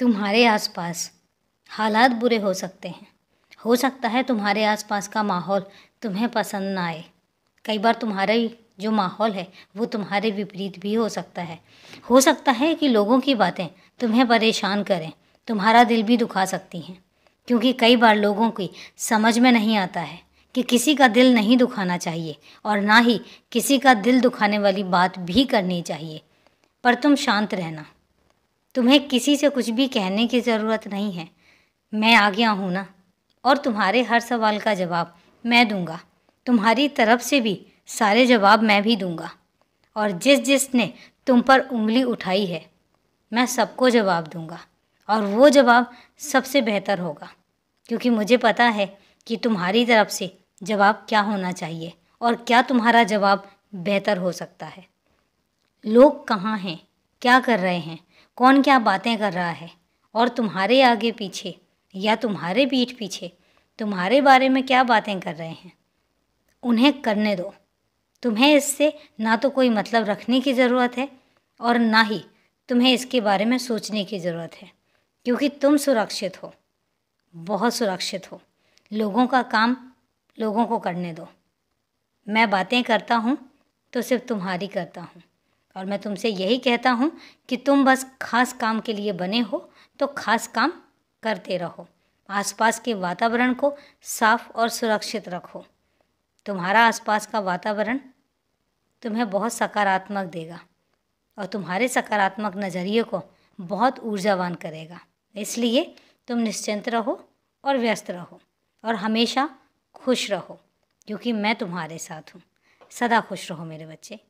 तुम्हारे आसपास हालात बुरे हो सकते हैं हो सकता है तुम्हारे आसपास का माहौल तुम्हें पसंद ना आए कई बार तुम्हारा जो माहौल है वो तुम्हारे विपरीत भी हो सकता है हो सकता है कि लोगों की बातें तुम्हें परेशान करें तुम्हारा दिल भी दुखा सकती हैं क्योंकि कई बार लोगों की समझ में नहीं आता है कि किसी का दिल नहीं दुखाना चाहिए और ना ही किसी का दिल दुखाने वाली बात भी करनी चाहिए पर तुम शांत रहना तुम्हें किसी से कुछ भी कहने की ज़रूरत नहीं है मैं आ गया हूँ ना और तुम्हारे हर सवाल का जवाब मैं दूंगा तुम्हारी तरफ से भी सारे जवाब मैं भी दूंगा और जिस जिस ने तुम पर उंगली उठाई है मैं सबको जवाब दूंगा और वो जवाब सबसे बेहतर होगा क्योंकि मुझे पता है कि तुम्हारी तरफ से जवाब क्या होना चाहिए और क्या तुम्हारा जवाब बेहतर हो सकता है लोग कहाँ हैं क्या कर रहे हैं कौन क्या बातें कर रहा है और तुम्हारे आगे पीछे या तुम्हारे पीठ पीछे तुम्हारे बारे में क्या बातें कर रहे हैं उन्हें करने दो तुम्हें इससे ना तो कोई मतलब रखने की ज़रूरत है और ना ही तुम्हें इसके बारे में सोचने की ज़रूरत है क्योंकि तुम सुरक्षित हो बहुत सुरक्षित हो लोगों का काम लोगों को करने दो मैं बातें करता हूँ तो सिर्फ तुम्हारी करता हूँ और मैं तुमसे यही कहता हूँ कि तुम बस खास काम के लिए बने हो तो खास काम करते रहो आसपास के वातावरण को साफ और सुरक्षित रखो तुम्हारा आसपास का वातावरण तुम्हें बहुत सकारात्मक देगा और तुम्हारे सकारात्मक नज़रिए को बहुत ऊर्जावान करेगा इसलिए तुम निश्चिंत रहो और व्यस्त रहो और हमेशा खुश रहो क्योंकि मैं तुम्हारे साथ हूँ सदा खुश रहो मेरे बच्चे